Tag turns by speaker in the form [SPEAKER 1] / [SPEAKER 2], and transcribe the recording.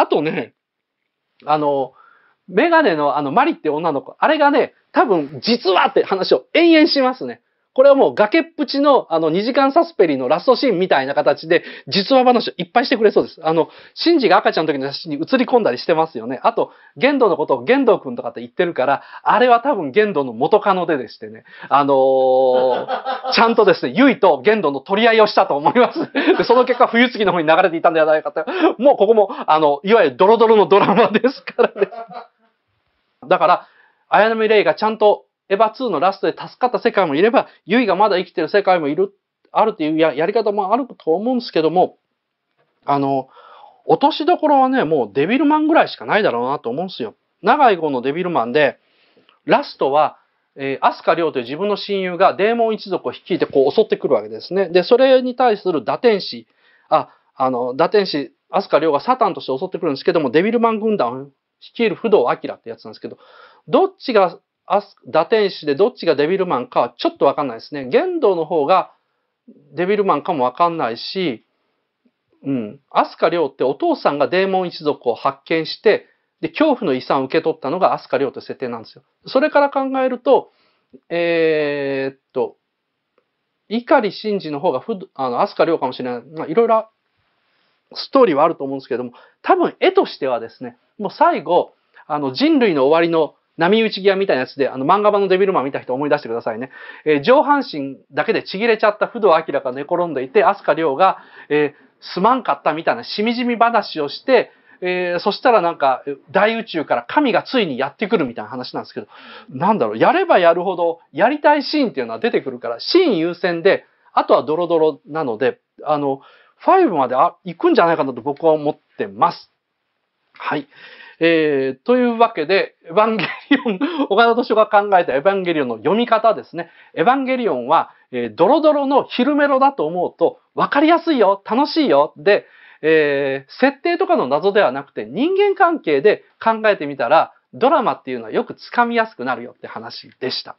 [SPEAKER 1] あとね、あの、メガネのあのマリって女の子、あれがね、多分実はって話を延々しますね。これはもう崖っぷちの、あの、2時間サスペリのラストシーンみたいな形で、実話話をいっぱいしてくれそうです。あの、シンジが赤ちゃんの時の写真に映り込んだりしてますよね。あと、玄道のことを玄道くんとかって言ってるから、あれは多分玄道の元カノででしてね、あのー、ちゃんとですね、ゆいと玄道の取り合いをしたと思います。で、その結果、冬月の方に流れていたんではないかと。もうここも、あの、いわゆるドロドロのドラマですからね。だから、綾波レイがちゃんとエヴァ2のラストで助かった世界もいれば、ユイがまだ生きてる世界もいる、あるっていうやり方もあると思うんですけども、あの、落としどころはね、もうデビルマンぐらいしかないだろうなと思うんですよ。長い号のデビルマンで、ラストは、えー、アスカリョウという自分の親友がデーモン一族を率いてこう襲ってくるわけですね。で、それに対する打天使、あ、あの、打天使、アスカリョウがサタンとして襲ってくるんですけども、デビルマン軍団を率いる不動明ってやつなんですけど、どっちがアス、打天使でどっちがデビルマンかはちょっとわかんないですね。玄道の方がデビルマンかもわかんないし、うん。アスカリョウってお父さんがデーモン一族を発見して、で、恐怖の遺産を受け取ったのがアスカリョウって設定なんですよ。それから考えると、えー、っと、碇ンジの方がふ、あの、アスカリョウかもしれない。まあ、いろいろストーリーはあると思うんですけども、多分絵としてはですね、もう最後、あの、人類の終わりの波打ち際みたいなやつで、あの、漫画版のデビルマン見た人思い出してくださいね。えー、上半身だけでちぎれちゃった不動明が寝転んでいて、飛鳥亮が、えー、すまんかったみたいなしみじみ話をして、えー、そしたらなんか大宇宙から神がついにやってくるみたいな話なんですけど、なんだろう、やればやるほどやりたいシーンっていうのは出てくるから、シーン優先で、あとはドロドロなので、あの、5まであ行くんじゃないかなと僕は思ってます。はい。えー、というわけで、エヴァンゲリオン、岡田敏夫が考えたエヴァンゲリオンの読み方ですね。エヴァンゲリオンは、えー、ドロドロの昼メロだと思うと、わかりやすいよ、楽しいよ、で、えー、設定とかの謎ではなくて、人間関係で考えてみたら、ドラマっていうのはよくつかみやすくなるよって話でした。